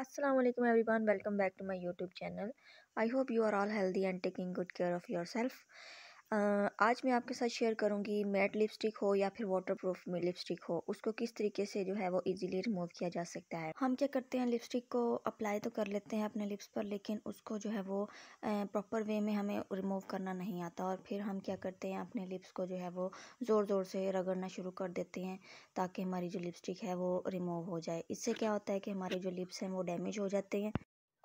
Assalamualaikum alaikum everyone welcome back to my youtube channel i hope you are all healthy and taking good care of yourself आज मैं आपके साथ share करूंगी matte lipstick हो या फिर वाटरप्रूफ में लिपस्टिक हो उसको किस तरीके से जो है वो इजीली रिमूव किया जा सकता है हम क्या करते हैं लिपस्टिक को अप्लाई तो कर लेते हैं अपने लिप्स पर लेकिन उसको जो है वो प्रॉपर वे में हमें रिमूव करना नहीं आता और फिर हम क्या करते हैं अपने लिप्स को जो है वो ज़ोर ज़ोर से रगड़ना शुरू कर देते हैं ताकि हमारी जो लिपस्टिक है वो रिमूव हो जाए इससे क्या होता है कि हमारे जो लिप्स हैं वो डैमेज हो जाते हैं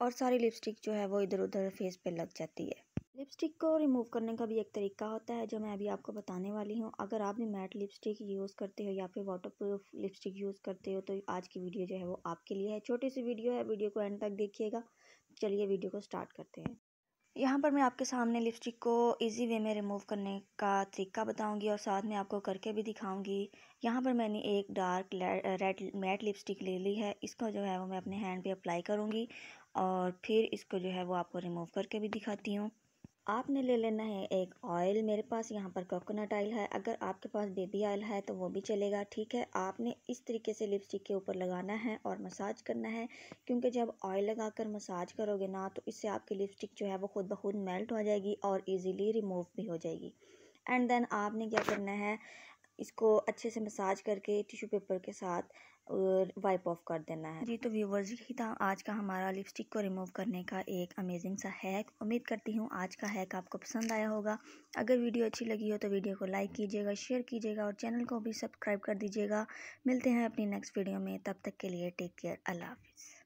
और सारी लिपस्टिक जो है वो इधर उधर फेस पर लग जाती है लिपस्टिक को रिमूव करने का भी एक तरीका होता है जो मैं अभी आपको बताने वाली हूँ अगर आप भी मैट लिपस्टिक यूज़ करते हो या फिर वाटर प्रूफ लिपस्टिक यूज़ करते हो तो आज की वीडियो जो है वो आपके लिए है छोटी सी वीडियो है वीडियो को एंड तक देखिएगा चलिए वीडियो को स्टार्ट करते हैं यहाँ पर मैं आपके सामने लिपस्टिक को इजी वे में रिमूव करने का तरीका बताऊंगी और साथ में आपको करके भी दिखाऊंगी यहाँ पर मैंने एक डार्क रेड मैट लिपस्टिक ले ली है इसको जो है वो मैं अपने हैंड पे अप्लाई करूँगी और फिर इसको जो है वो आपको रिमूव करके भी दिखाती हूँ आपने ले लेना है एक ऑयल मेरे पास यहाँ पर कोकोनट ऑयल है अगर आपके पास बेबी ऑयल है तो वो भी चलेगा ठीक है आपने इस तरीके से लिपस्टिक के ऊपर लगाना है और मसाज करना है क्योंकि जब ऑयल लगाकर मसाज करोगे ना तो इससे आपकी लिपस्टिक जो है वो खुद ब खुद मेल्ट हो जाएगी और इजीली रिमूव भी हो जाएगी एंड देन आपने क्या करना है इसको अच्छे से मसाज करके टिश्यू पेपर के साथ वाइप ऑफ कर देना है जी तो व्यूवर्स ही था आज का हमारा लिपस्टिक को रिमूव करने का एक अमेजिंग सा हैक उम्मीद करती हूँ आज का हैक आपको पसंद आया होगा अगर वीडियो अच्छी लगी हो तो वीडियो को लाइक कीजिएगा शेयर कीजिएगा और चैनल को भी सब्सक्राइब कर दीजिएगा मिलते हैं अपनी नेक्स्ट वीडियो में तब तक के लिए टेक केयर अल्लाह हाफिज़